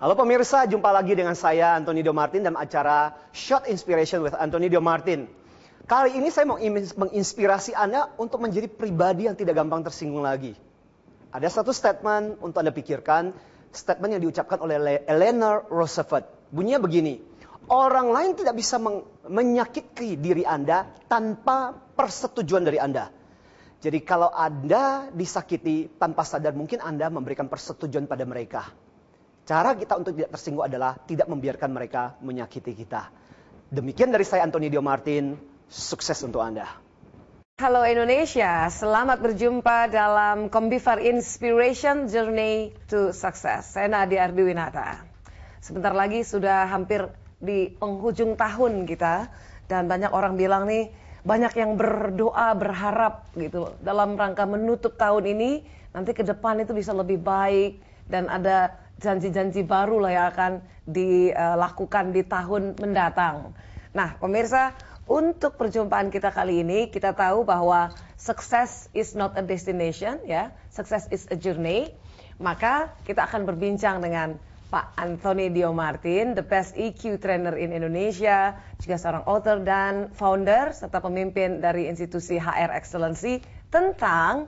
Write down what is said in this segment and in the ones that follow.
Halo pemirsa, jumpa lagi dengan saya Anthony Dio Martin dalam acara Shot Inspiration with Anthony Dio Martin. Kali ini saya mau menginspirasi Anda untuk menjadi pribadi yang tidak gampang tersinggung lagi. Ada satu statement untuk Anda pikirkan, statement yang diucapkan oleh Eleanor Roosevelt. Bunyinya begini, orang lain tidak bisa menyakiti diri Anda tanpa persetujuan dari Anda. Jadi kalau Anda disakiti tanpa sadar mungkin Anda memberikan persetujuan pada mereka. Cara kita untuk tidak tersinggung adalah tidak membiarkan mereka menyakiti kita. Demikian dari saya Antonio Dio Martin, sukses untuk Anda. Halo Indonesia, selamat berjumpa dalam Combivar Inspiration Journey to Success. Saya Nadia Ardiwinata. Sebentar lagi sudah hampir di penghujung tahun kita dan banyak orang bilang nih banyak yang berdoa berharap gitu dalam rangka menutup tahun ini nanti ke depan itu bisa lebih baik dan ada janji-janji baru lah yang akan dilakukan di tahun mendatang. Nah, pemirsa, untuk perjumpaan kita kali ini kita tahu bahwa success is not a destination ya, success is a journey. Maka kita akan berbincang dengan Pak Anthony Dio Martin, the best EQ trainer in Indonesia, juga seorang author dan founder serta pemimpin dari institusi HR Excellency tentang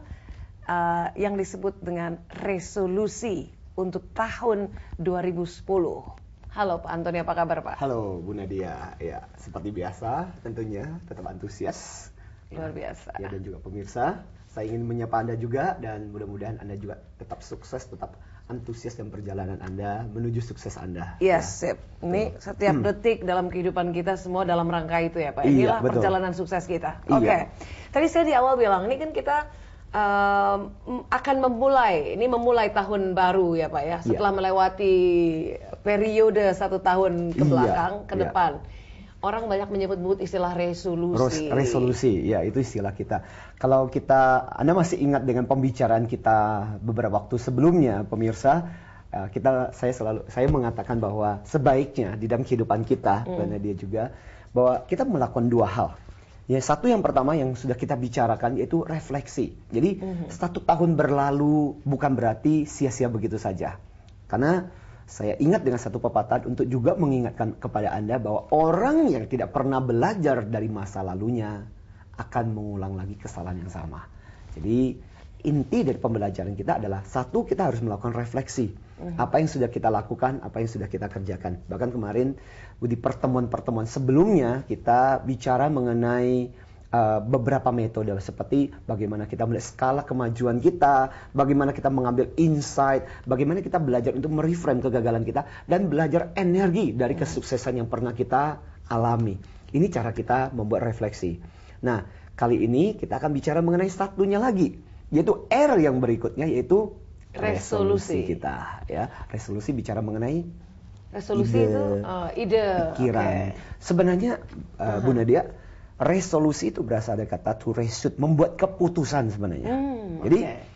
uh, yang disebut dengan resolusi untuk tahun 2010. Halo Pak Antoni, apa kabar Pak? Halo Bu Nadia, ya seperti biasa tentunya tetap antusias. Luar biasa. Ya, dan juga pemirsa, saya ingin menyapa Anda juga dan mudah-mudahan Anda juga tetap sukses, tetap antusias dan perjalanan Anda menuju sukses Anda. yes, iya, ya. sip. Ini setiap hmm. detik dalam kehidupan kita semua dalam rangka itu ya Pak. Iya, Inilah iya, betul. perjalanan sukses kita. Iya. Oke. Okay. Tadi saya di awal bilang, ini kan kita akan memulai ini memulai tahun baru ya pak ya iya. setelah melewati periode satu tahun ke iya, belakang ke iya. depan. Orang banyak menyebut-nyebut istilah resolusi. Resolusi, ya itu istilah kita. Kalau kita, Anda masih ingat dengan pembicaraan kita beberapa waktu sebelumnya, pemirsa, eh, kita, saya selalu, saya mengatakan bahwa sebaiknya di dalam kehidupan kita, mm. karena dia juga, bahwa kita melakukan dua hal. Ya satu yang pertama yang sudah kita bicarakan yaitu refleksi. Jadi mm-hmm. satu tahun berlalu bukan berarti sia-sia begitu saja. Karena saya ingat dengan satu pepatah untuk juga mengingatkan kepada Anda bahwa orang yang tidak pernah belajar dari masa lalunya akan mengulang lagi kesalahan yang sama. Jadi inti dari pembelajaran kita adalah satu kita harus melakukan refleksi mhm. apa yang sudah kita lakukan apa yang sudah kita kerjakan bahkan kemarin di pertemuan-pertemuan sebelumnya kita bicara mengenai uh, beberapa metode seperti bagaimana kita melihat skala kemajuan kita bagaimana kita mengambil insight bagaimana kita belajar untuk mereframe kegagalan kita dan belajar energi dari mhm. kesuksesan yang pernah kita alami ini cara kita membuat refleksi nah kali ini kita akan bicara mengenai satunya lagi yaitu R yang berikutnya yaitu resolusi, resolusi kita ya. Resolusi bicara mengenai resolusi ide, itu uh, ide pikiran. Okay. Sebenarnya uh, uh-huh. Bu Nadia resolusi itu berasal dari kata to resut membuat keputusan sebenarnya. Hmm, Jadi okay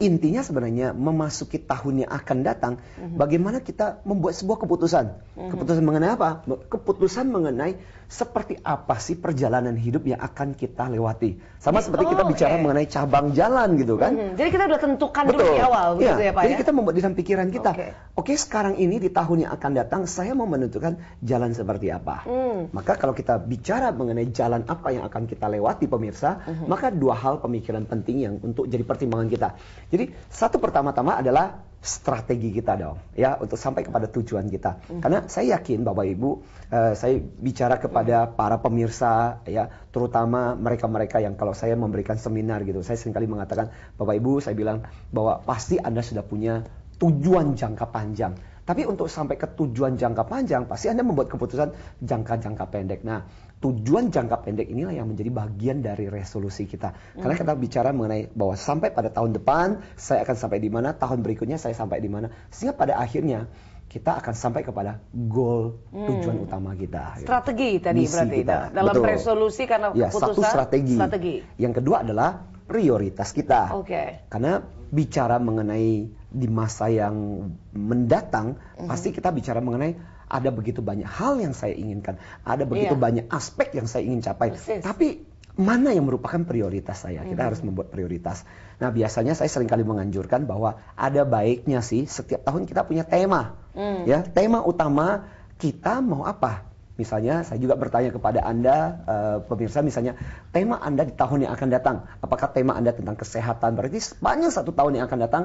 intinya sebenarnya memasuki tahun yang akan datang, mhm. bagaimana kita membuat sebuah keputusan. Mhm. Keputusan mengenai apa? Keputusan mengenai seperti apa sih perjalanan hidup yang akan kita lewati. Sama iya. seperti oh, kita bicara okay. mengenai cabang jalan gitu kan. Mm-hmm. Jadi kita sudah tentukan Betul. dulu di awal ya. gitu ya Pak. Jadi ya? kita membuat di dalam pikiran kita. Oke, okay. okay, sekarang ini di tahun yang akan datang saya mau menentukan jalan seperti apa. Mm. Maka kalau kita bicara mengenai jalan apa yang akan kita lewati pemirsa, mm-hmm. maka dua hal pemikiran penting yang untuk jadi pertimbangan kita. Jadi satu pertama-tama adalah strategi kita dong ya untuk sampai kepada tujuan kita. Hmm. Karena saya yakin Bapak Ibu, uh, saya bicara kepada hmm. para pemirsa ya, terutama mereka-mereka yang kalau saya memberikan seminar gitu, saya seringkali mengatakan Bapak Ibu, saya bilang bahwa pasti Anda sudah punya tujuan jangka panjang. Tapi untuk sampai ke tujuan jangka panjang, pasti Anda membuat keputusan jangka-jangka pendek. Nah, tujuan jangka pendek inilah yang menjadi bagian dari resolusi kita. Karena kita bicara mengenai bahwa sampai pada tahun depan, saya akan sampai di mana, tahun berikutnya saya sampai di mana. Sehingga pada akhirnya, kita akan sampai kepada goal hmm. tujuan utama kita. Strategi ya. tadi Misi berarti kita. dalam Betul. resolusi karena ya, keputusan satu strategi. strategi. Yang kedua adalah prioritas kita. Oke. Okay. Karena bicara mengenai di masa yang mendatang, mm-hmm. pasti kita bicara mengenai ada begitu banyak hal yang saya inginkan, ada begitu yeah. banyak aspek yang saya ingin capai. Persis. Tapi mana yang merupakan prioritas saya? Kita mm-hmm. harus membuat prioritas. Nah, biasanya saya seringkali menganjurkan bahwa ada baiknya sih setiap tahun kita punya tema. Mm. Ya, tema utama kita mau apa? Misalnya saya juga bertanya kepada Anda uh, pemirsa misalnya tema Anda di tahun yang akan datang, apakah tema Anda tentang kesehatan? Berarti sepanjang satu tahun yang akan datang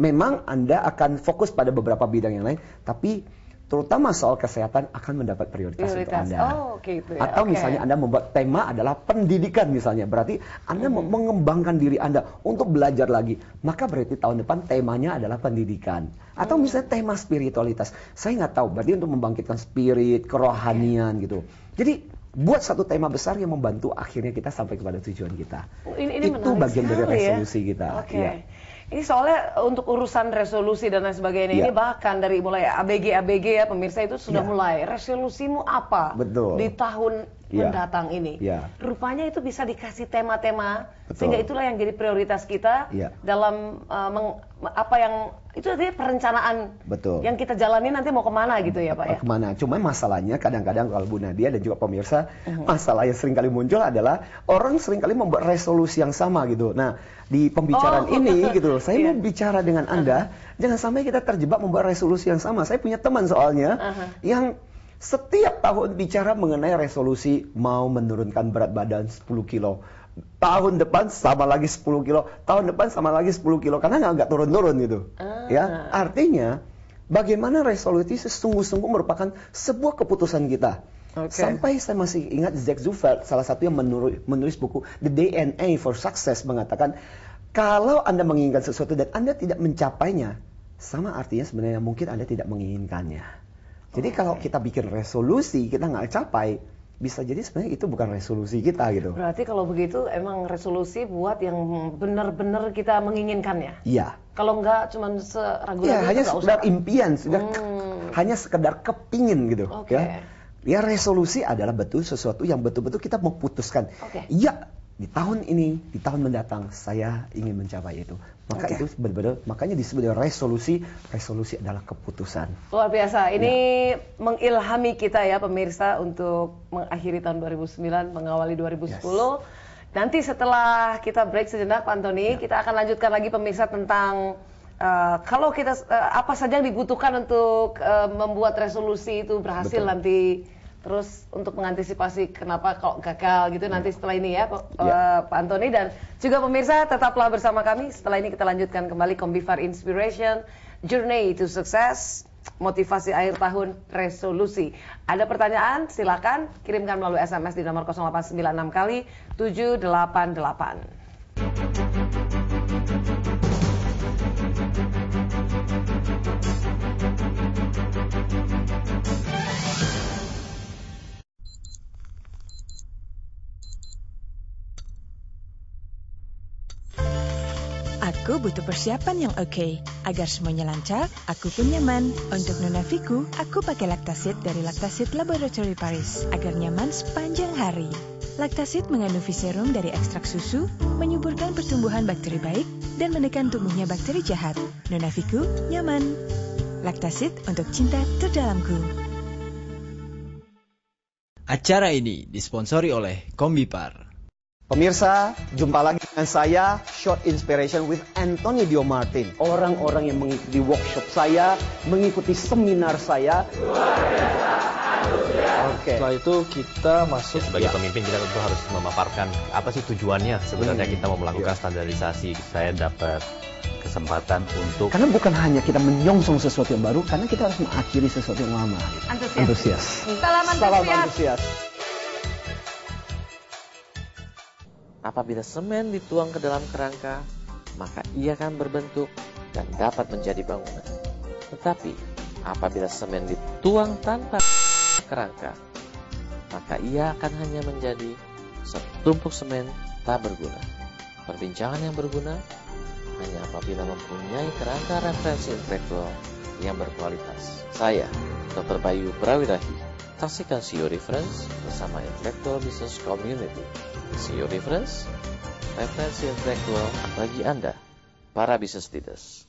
memang Anda akan fokus pada beberapa bidang yang lain, tapi terutama soal kesehatan akan mendapat prioritas, prioritas. untuk Anda. Oh, itu ya. Atau okay. misalnya Anda membuat tema adalah pendidikan misalnya, berarti Anda hmm. mengembangkan diri Anda untuk belajar lagi. Maka berarti tahun depan temanya adalah pendidikan. Atau hmm. misalnya tema spiritualitas. Saya nggak tahu, berarti untuk membangkitkan spirit, kerohanian gitu. Jadi buat satu tema besar yang membantu akhirnya kita sampai kepada tujuan kita. Oh, ini, ini Itu bagian dari ya. resolusi ya? kita. Okay. Ya. Ini soalnya untuk urusan resolusi dan lain sebagainya ya. ini iya. bahkan dari mulai ABG ABG ya pemirsa itu sudah ya. mulai resolusimu apa Betul. di tahun ya. mendatang ini. Ya. Rupanya itu bisa dikasih tema-tema sehingga itulah yang jadi prioritas kita ya. dalam uh, meng, apa yang itu tadi perencanaan Betul. yang kita jalani nanti mau kemana gitu ya Pak ya? Kemana? Cuma masalahnya kadang-kadang kalau Bu Nadia dan juga pemirsa mm-hmm. masalah yang sering kali muncul adalah orang sering kali membuat resolusi yang sama gitu. Nah di pembicaraan oh. ini gitu, saya yeah. mau bicara dengan Anda, uh mhm. -huh. jangan sampai kita terjebak membuat resolusi yang sama. Saya punya teman soalnya uh mhm. -huh. yang setiap tahun bicara mengenai resolusi mau menurunkan berat badan 10 kilo. Tahun depan sama lagi 10 kilo, tahun depan sama lagi 10 kilo karena nggak turun-turun gitu. Uh. Ya, artinya bagaimana resolusi sesungguh-sungguh merupakan sebuah keputusan kita. Okay. Sampai saya masih ingat Zach Zufeld, salah satu yang menulis, menulis buku The DNA for Success mengatakan kalau Anda menginginkan sesuatu dan Anda tidak mencapainya, sama artinya sebenarnya mungkin Anda tidak menginginkannya. Jadi okay. kalau kita bikin resolusi kita nggak capai, bisa jadi sebenarnya itu bukan resolusi kita gitu. Berarti kalau begitu emang resolusi buat yang benar-benar kita menginginkan ya? Iya. Kalau nggak cuma seragu-ragu ya, hanya sekedar impian, sudah hmm. hanya sekedar kepingin gitu okay. ya. Ya resolusi adalah betul sesuatu yang betul-betul kita mau putuskan. Okay. Iya di tahun ini, di tahun mendatang saya ingin mencapai itu. Maka okay. itu benar-benar makanya disebut resolusi. Resolusi adalah keputusan. Luar biasa. Ini ya. mengilhami kita ya pemirsa untuk mengakhiri tahun 2009, mengawali 2010. Yes. Nanti setelah kita break sejenak Pak Antoni, ya. kita akan lanjutkan lagi pemirsa tentang Uh, kalau kita uh, apa saja yang dibutuhkan untuk uh, membuat resolusi itu berhasil Betul. nanti terus untuk mengantisipasi kenapa kok gagal gitu nanti hmm. setelah ini ya, ya. Eh, Pak Antoni dan juga pemirsa tetaplah bersama kami setelah ini kita lanjutkan kembali Kombifar Inspiration Journey to Success motivasi akhir tahun resolusi. Ada pertanyaan silakan kirimkan melalui SMS di nomor 0896 kali 788. Aku butuh persiapan yang oke. Okay. Agar semuanya lancar, aku pun nyaman. Untuk Nona Viku, aku pakai laktasit dari Laktasit Laboratory Paris. Agar nyaman sepanjang hari. Laktasit mengandung viserum dari ekstrak susu, menyuburkan pertumbuhan bakteri baik, dan menekan tumbuhnya bakteri jahat. Nona Viku, nyaman. Laktasit untuk cinta terdalamku. Acara ini disponsori oleh Kombipar. Pemirsa, jumpa lagi dengan saya Short Inspiration with Anthony Dio Martin. Orang-orang yang mengikuti workshop saya, mengikuti seminar saya. Oke. Setelah itu kita masuk ya, sebagai ya. pemimpin kita tentu harus memaparkan apa sih tujuannya sebenarnya hmm. kita mau melakukan ya. standarisasi. Saya dapat kesempatan untuk karena bukan hanya kita menyongsong sesuatu yang baru, karena kita harus mengakhiri sesuatu yang lama. Antusias. Antusias. Salam antusias. Salam antusias. Apabila semen dituang ke dalam kerangka, maka ia akan berbentuk dan dapat menjadi bangunan. Tetapi apabila semen dituang tanpa kerangka, maka ia akan hanya menjadi setumpuk semen tak berguna. Perbincangan yang berguna hanya apabila mempunyai kerangka referensi intelektual yang berkualitas. Saya, Dr. Bayu Prawirahi, Saksikan CEO Reference bersama Intellectual Business Community. CEO Reference, referensi intelektual bagi Anda, para business leaders.